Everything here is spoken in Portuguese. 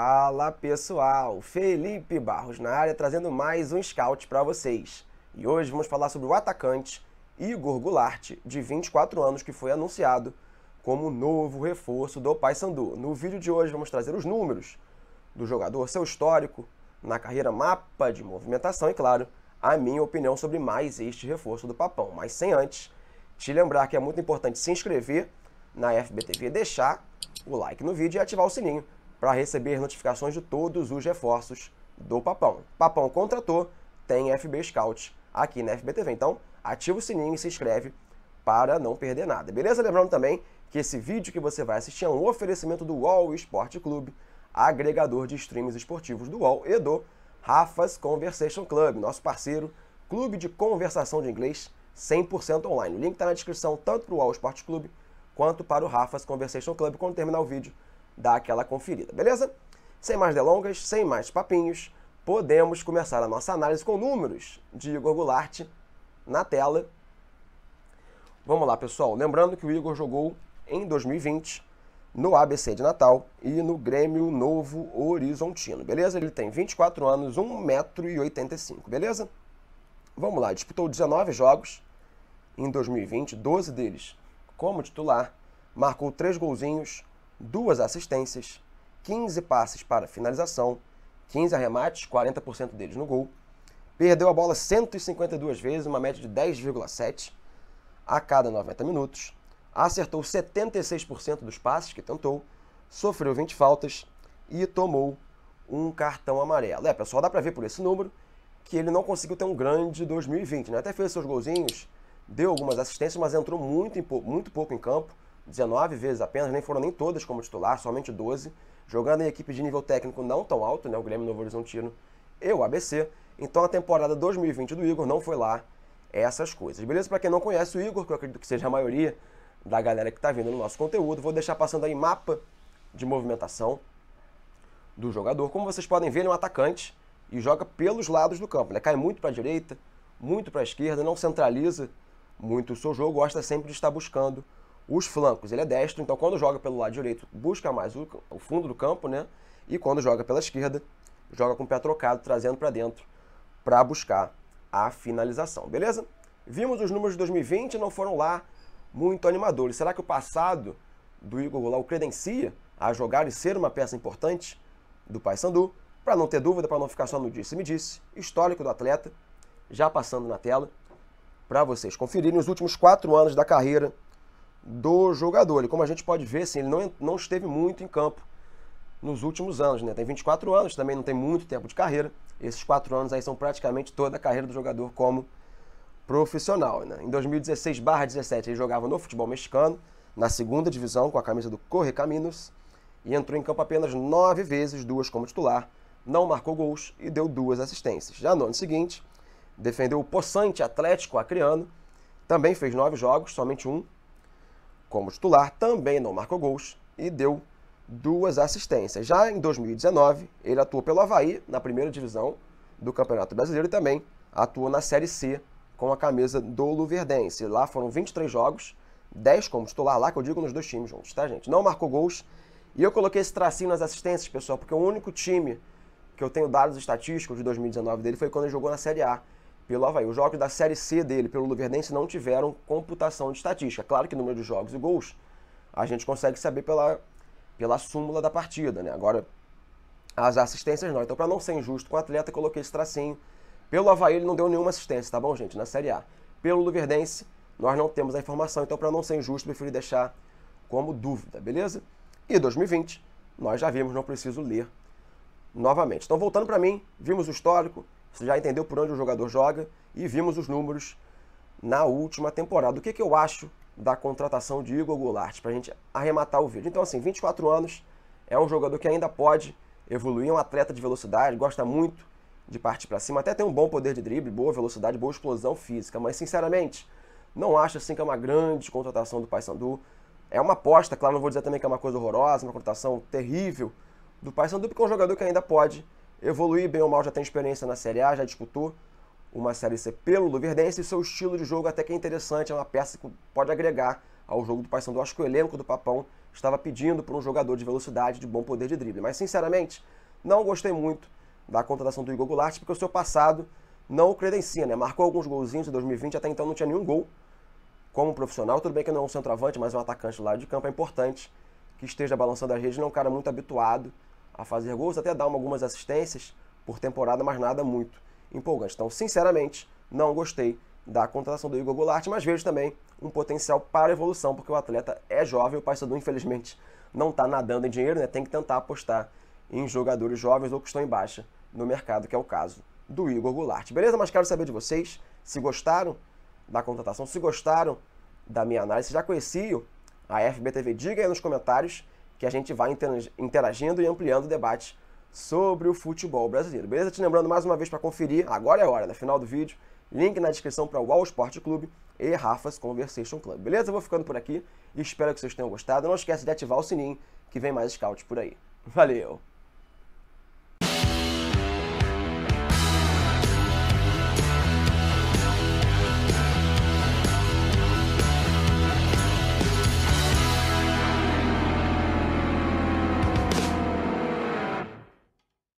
Fala pessoal, Felipe Barros na área trazendo mais um scout para vocês. E hoje vamos falar sobre o atacante Igor Goulart, de 24 anos, que foi anunciado como novo reforço do Paysandu. No vídeo de hoje vamos trazer os números do jogador, seu histórico na carreira, mapa de movimentação e claro, a minha opinião sobre mais este reforço do Papão. Mas sem antes, te lembrar que é muito importante se inscrever na FBTV, deixar o like no vídeo e ativar o sininho para receber notificações de todos os reforços do Papão. Papão contratou, tem FB Scout aqui na FBTV. Então, ativa o sininho e se inscreve para não perder nada. Beleza? Lembrando também que esse vídeo que você vai assistir é um oferecimento do UOL Esporte Clube, agregador de streams esportivos do UOL e do Rafa's Conversation Club, nosso parceiro, clube de conversação de inglês 100% online. O link está na descrição tanto para o UOL Esporte Clube quanto para o Rafa's Conversation Club. Quando terminar o vídeo, dar aquela conferida, beleza? Sem mais delongas, sem mais papinhos, podemos começar a nossa análise com números de Igor Goulart na tela. Vamos lá, pessoal. Lembrando que o Igor jogou em 2020 no ABC de Natal e no Grêmio Novo Horizontino, beleza? Ele tem 24 anos, 1,85m, beleza? Vamos lá, disputou 19 jogos em 2020, 12 deles como titular, marcou 3 golzinhos, duas assistências, 15 passes para finalização, 15 arremates, 40% deles no gol. Perdeu a bola 152 vezes, uma média de 10,7 a cada 90 minutos. Acertou 76% dos passes que tentou, sofreu 20 faltas e tomou um cartão amarelo. É, pessoal, dá para ver por esse número que ele não conseguiu ter um grande 2020, né? Até fez seus golzinhos, deu algumas assistências, mas entrou muito, muito pouco em campo. 19 vezes apenas, nem foram nem todas como titular, somente 12, jogando em equipe de nível técnico não tão alto, né, o Grêmio Novo Horizontino e o ABC. Então a temporada 2020 do Igor não foi lá essas coisas. Beleza? Para quem não conhece o Igor, que eu acredito que seja a maioria da galera que está vindo no nosso conteúdo, vou deixar passando aí mapa de movimentação do jogador. Como vocês podem ver, ele é um atacante e joga pelos lados do campo. Né? Cai muito para a direita, muito para a esquerda, não centraliza muito o seu jogo, gosta sempre de estar buscando os flancos. Ele é destro, então quando joga pelo lado direito, busca mais o, o fundo do campo, né? E quando joga pela esquerda, joga com o pé trocado, trazendo para dentro para buscar a finalização, beleza? Vimos os números de 2020, não foram lá muito animadores. Será que o passado do Igor lá o credencia a jogar e ser uma peça importante do Paysandu? Para não ter dúvida, para não ficar só no disse-me-disse, -disse, histórico do atleta, já passando na tela, para vocês conferirem os últimos quatro anos da carreira do jogador. E como a gente pode ver, assim, ele não, não esteve muito em campo nos últimos anos, né? Tem 24 anos, também não tem muito tempo de carreira. Esses quatro anos aí são praticamente toda a carreira do jogador como profissional. Né? Em 2016/17 ele jogava no futebol mexicano, na segunda divisão com a camisa do Correcaminos e entrou em campo apenas nove vezes, duas como titular, não marcou gols e deu duas assistências. Já no ano seguinte, defendeu o possante Atlético Acreano, também fez nove jogos, somente um como titular, também não marcou gols e deu duas assistências. Já em 2019, ele atuou pelo Havaí na primeira divisão do Campeonato Brasileiro e também atuou na Série C com a camisa do Luverdense. Lá foram 23 jogos, 10 como titular lá, que eu digo nos dois times juntos, tá, gente? Não marcou gols. E eu coloquei esse tracinho nas assistências, pessoal, porque o único time que eu tenho dados estatísticos de 2019 dele foi quando ele jogou na Série A pelo Havaí. Os jogos da Série C dele, pelo Luverdense, não tiveram computação de estatística. Claro que número de jogos e gols a gente consegue saber pela, pela súmula da partida, né? Agora, as assistências não. Então, para não ser injusto com o atleta, coloquei esse tracinho. Pelo Havaí, ele não deu nenhuma assistência, tá bom, gente? Na Série A. Pelo Luverdense, nós não temos a informação. Então, para não ser injusto, prefiro deixar como dúvida, beleza? E 2020, nós já vimos, não preciso ler novamente. Então, voltando para mim, vimos o histórico, você já entendeu por onde o jogador joga e vimos os números na última temporada. O que, que eu acho da contratação de Igor Goulart para a gente arrematar o vídeo? Então, assim, 24 anos, é um jogador que ainda pode evoluir, é um atleta de velocidade, gosta muito de partir para cima, até tem um bom poder de drible, boa velocidade, boa explosão física, mas sinceramente, não acho assim que é uma grande contratação do Paysandu. É uma aposta, claro, não vou dizer também que é uma coisa horrorosa, uma contratação terrível do Paysandu, porque é um jogador que ainda pode evoluir bem ou mal, já tem experiência na Série A, já disputou uma Série C pelo Luverdense e seu estilo de jogo até que é interessante, é uma peça que pode agregar ao jogo do Paysandu. Acho que o elenco do Papão estava pedindo por um jogador de velocidade, de bom poder de drible. Mas, sinceramente, não gostei muito da contratação do Igor Goulart, porque o seu passado não o credencia, né? Marcou alguns golzinhos em 2020, até então não tinha nenhum gol como profissional. Tudo bem que não é um centroavante, mas um atacante lá de campo é importante que esteja balançando a rede, não é um cara muito habituado a fazer gols, até dar algumas assistências por temporada, mas nada muito empolgante. Então, sinceramente, não gostei da contratação do Igor Goulart, mas vejo também um potencial para evolução, porque o atleta é jovem, o Paysandu, infelizmente, não está nadando em dinheiro, né? tem que tentar apostar em jogadores jovens ou que estão em baixa no mercado, que é o caso do Igor Goulart. Beleza? Mas quero saber de vocês se gostaram da contratação, se gostaram da minha análise, se já conheciam a FBTV, diga aí nos comentários que a gente vai interagindo e ampliando o debate sobre o futebol brasileiro. Beleza? Te lembrando mais uma vez para conferir, agora é a hora, no final do vídeo, link na descrição para o All Sport Clube e Rafa's Conversation Club. Beleza? Eu vou ficando por aqui e espero que vocês tenham gostado. Não esquece de ativar o sininho que vem mais scouts por aí. Valeu!